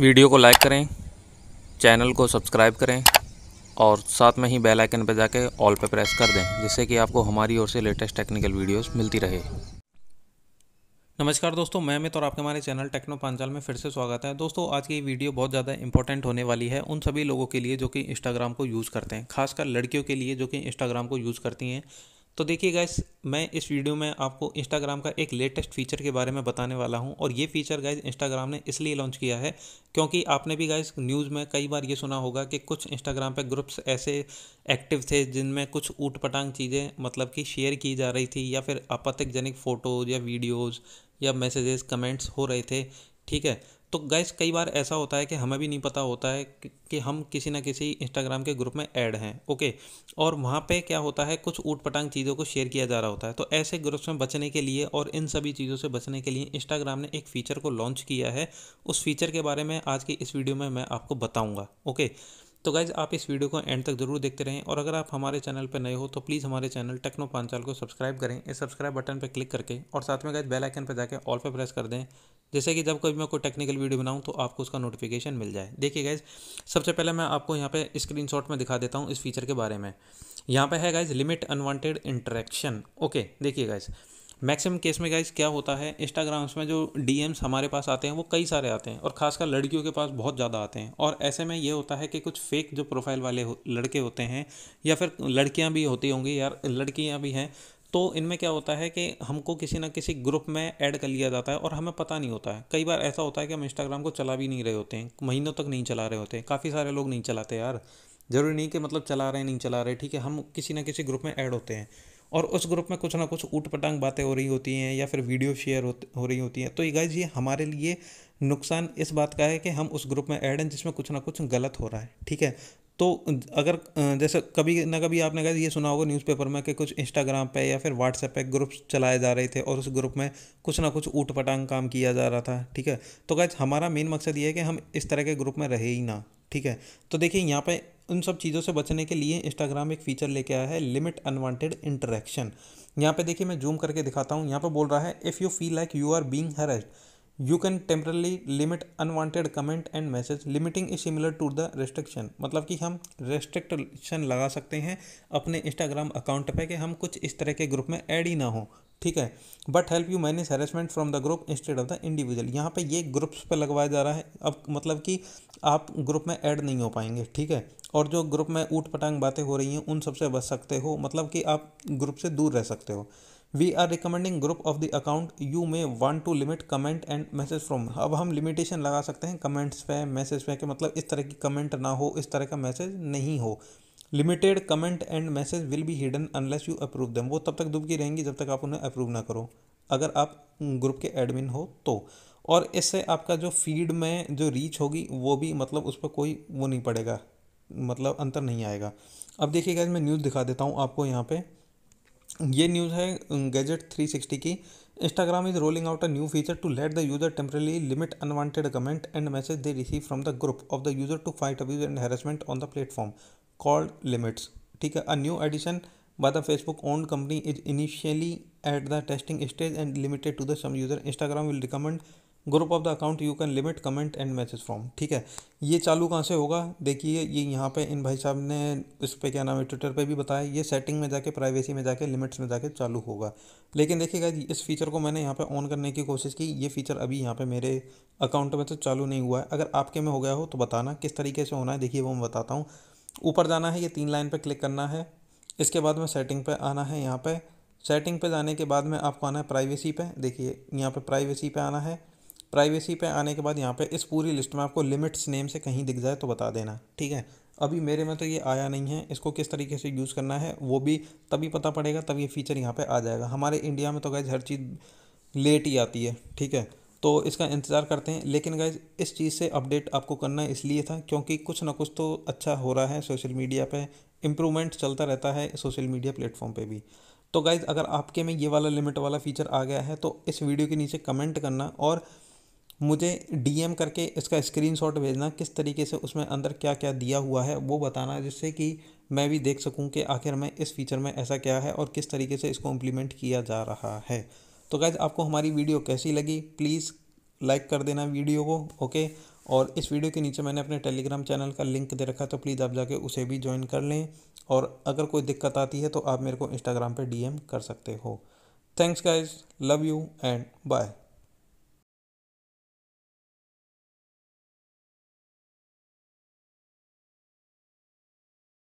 video को like करें channel को सब्सक्राइब करें और साथ में ही बेल आइकन पर जाके ऑल पे प्रेस कर दें जिससे कि आपको हमारी ओर से लेटेस्ट टेक्निकल वीडियोस मिलती रहे नमस्कार दोस्तों मैं मित और आपके हमारे चैनल टेक्नो पांचाल में फिर से स्वागत है दोस्तों आज की वीडियो बहुत ज़्यादा इंपॉर्टेंट होने वाली है उन सभी लोगों के लिए जो कि इंस्टाग्राम को यूज़ करते हैं खासकर लड़कियों के लिए जो कि इंस्टाग्राम को यूज़ करती हैं तो देखिए गाइस मैं इस वीडियो में आपको इंस्टाग्राम का एक लेटेस्ट फीचर के बारे में बताने वाला हूं और ये फीचर गाइस इंस्टाग्राम ने इसलिए लॉन्च किया है क्योंकि आपने भी गाइस न्यूज़ में कई बार ये सुना होगा कि कुछ इंस्टाग्राम पे ग्रुप्स ऐसे एक्टिव थे जिनमें कुछ ऊट पटांग चीज़ें मतलब कि शेयर की जा रही थी या फिर आपत्तिजनक फ़ोटोज़ या वीडियोज़ या मैसेजेस कमेंट्स हो रहे थे ठीक है तो गैस कई बार ऐसा होता है कि हमें भी नहीं पता होता है कि, हम किसी ना किसी इंस्टाग्राम के ग्रुप में ऐड हैं ओके और वहाँ पे क्या होता है कुछ ऊट पटांग चीज़ों को शेयर किया जा रहा होता है तो ऐसे ग्रुप्स में बचने के लिए और इन सभी चीज़ों से बचने के लिए इंस्टाग्राम ने एक फ़ीचर को लॉन्च किया है उस फीचर के बारे में आज की इस वीडियो में मैं आपको बताऊँगा ओके तो गाइज़ आप इस वीडियो को एंड तक जरूर देखते रहें और अगर आप हमारे चैनल पर नए हो तो प्लीज़ हमारे चैनल टेक्नो पांचाल को सब्सक्राइब करें इस सब्सक्राइब बटन पर क्लिक करके और साथ में गाइज बेल आइकन पर जाकर ऑल पर प्रेस कर दें जैसे कि जब कभी मैं कोई टेक्निकल वीडियो बनाऊं तो आपको उसका नोटिफिकेशन मिल जाए देखिए गाइज सबसे पहले मैं आपको यहाँ पे स्क्रीनशॉट में दिखा देता हूँ इस फीचर के बारे में यहाँ पे है guys limit unwanted interaction okay देखिए गाइज मैक्सिमम केस में गाइज क्या होता है इंस्टाग्राम्स में जो डी हमारे पास आते हैं वो कई सारे आते हैं और खासकर लड़कियों के पास बहुत ज़्यादा आते हैं और ऐसे में ये होता है कि कुछ फेक जो प्रोफाइल वाले हो, लड़के होते हैं या फिर लड़कियाँ भी होती होंगी यार लड़कियाँ भी हैं तो इनमें क्या होता है कि हमको किसी ना किसी ग्रुप में ऐड कर लिया जाता है और हमें पता नहीं होता है कई बार ऐसा होता है कि हम इंस्टाग्राम को चला भी नहीं रहे होते हैं महीनों तक नहीं चला रहे होते काफ़ी सारे लोग नहीं चलाते यार ज़रूरी नहीं कि मतलब चला रहे नहीं चला रहे ठीक है हम किसी ना किसी ग्रुप में ऐड होते हैं और उस ग्रुप में कुछ ना कुछ ऊट पटांग बातें हो रही होती हैं या फिर वीडियो शेयर हो रही होती हैं तो ये गाइज ये हमारे लिए नुकसान इस बात का है कि हम उस ग्रुप में ऐड हैं जिसमें कुछ ना कुछ गलत हो रहा है ठीक है तो अगर जैसे कभी ना कभी आपने कहा ये सुना होगा न्यूज़पेपर में कि कुछ इंस्टाग्राम पे या फिर व्हाट्सएप पे ग्रुप्स चलाए जा रहे थे और उस ग्रुप में कुछ ना कुछ ऊट पटांग काम किया जा रहा था ठीक है तो गैज हमारा मेन मकसद ये है कि हम इस तरह के ग्रुप में रहे ही ना ठीक है तो देखिए यहाँ पे उन सब चीज़ों से बचने के लिए इंस्टाग्राम एक फ़ीचर लेके आया है लिमिट अनवांटेड इंटरेक्शन यहाँ पे देखिए मैं जूम करके दिखाता हूँ यहाँ पे बोल रहा है if you feel like you are being harassed you can temporarily limit unwanted comment and message limiting is similar to the restriction मतलब कि हम रेस्ट्रिक्शन लगा सकते हैं अपने इंस्टाग्राम अकाउंट पे कि हम कुछ इस तरह के ग्रुप में ऐड ही ना हो ठीक है but help you manage harassment from the group instead of the individual यहाँ पे ये ग्रुप्स पे लगवाया जा रहा है अब मतलब कि आप ग्रुप में ऐड नहीं हो पाएंगे ठीक है और जो ग्रुप में ऊट पटांग बातें हो रही हैं उन सबसे बच सकते हो मतलब कि आप ग्रुप से दूर रह सकते हो we are recommending group of the account you may want to limit comment and message from अब हम लिमिटेशन लगा सकते हैं कमेंट्स पे मैसेज पे कि मतलब इस तरह की कमेंट ना हो इस तरह का मैसेज नहीं हो limited comment and message will be hidden unless you approve them वो तब तक दुबकी रहेंगी जब तक आप उन्हें अप्रूव ना करो अगर आप ग्रुप के एडमिन हो तो और इससे आपका जो फीड में जो रीच होगी वो भी मतलब उस पर कोई वो नहीं पड़ेगा मतलब अंतर नहीं आएगा अब देखिएगा मैं न्यूज़ दिखा देता हूँ आपको यहाँ पे ये न्यूज़ है गैजेट 360 की Instagram is rolling out a new feature to let the user temporarily limit unwanted comment and message they receive from the group of the user to fight abuse and harassment on the platform called limits ठीक है a new addition by the facebook owned company is initially at the testing stage and limited to the some user instagram will recommend group of the account you can limit comment and message from ठीक है ये चालू कहाँ से होगा देखिए ये यहाँ पे इन भाई साहब ने इस पे क्या नाम है ट्विटर पे भी बताया ये सेटिंग में जाके प्राइवेसी में जाके लिमिट्स में जाके चालू होगा लेकिन देखिएगा इस फीचर को मैंने यहाँ पे ऑन करने की कोशिश की ये फीचर अभी यहाँ पर मेरे अकाउंट में तो चालू नहीं हुआ है अगर आपके में हो गया हो तो बताना किस तरीके से होना है देखिए वो मैं बताता हूँ ऊपर जाना है ये तीन लाइन पर क्लिक करना है इसके बाद में सेटिंग पर आना है यहाँ पर सेटिंग पे जाने के बाद में आपको आना है प्राइवेसी पे देखिए यहाँ पे प्राइवेसी पे आना है प्राइवेसी पे आने के बाद यहाँ पे इस पूरी लिस्ट में आपको लिमिट्स नेम से कहीं दिख जाए तो बता देना ठीक है अभी मेरे में तो ये आया नहीं है इसको किस तरीके से यूज़ करना है वो भी तभी पता पड़ेगा तब ये फीचर यहाँ पे आ जाएगा हमारे इंडिया में तो गैज हर चीज़ लेट ही आती है ठीक है तो इसका इंतज़ार करते हैं लेकिन गाइज इस चीज़ से अपडेट आपको करना इसलिए था क्योंकि कुछ ना कुछ तो अच्छा हो रहा है सोशल मीडिया पे इम्प्रूवमेंट चलता रहता है सोशल मीडिया प्लेटफॉर्म पे भी तो गाइज अगर आपके में ये वाला लिमिट वाला फीचर आ गया है तो इस वीडियो के नीचे कमेंट करना और मुझे डीएम करके इसका स्क्रीनशॉट भेजना किस तरीके से उसमें अंदर क्या क्या दिया हुआ है वो बताना जिससे कि मैं भी देख सकूं कि आखिर में इस फीचर में ऐसा क्या है और किस तरीके से इसको इम्प्लीमेंट किया जा रहा है तो गैज आपको हमारी वीडियो कैसी लगी प्लीज़ लाइक कर देना वीडियो को ओके और इस वीडियो के नीचे मैंने अपने टेलीग्राम चैनल का लिंक दे रखा है तो प्लीज़ आप जाके उसे भी ज्वाइन कर लें और अगर कोई दिक्कत आती है तो आप मेरे को इंस्टाग्राम पर डी कर सकते हो thanks guys love you and bye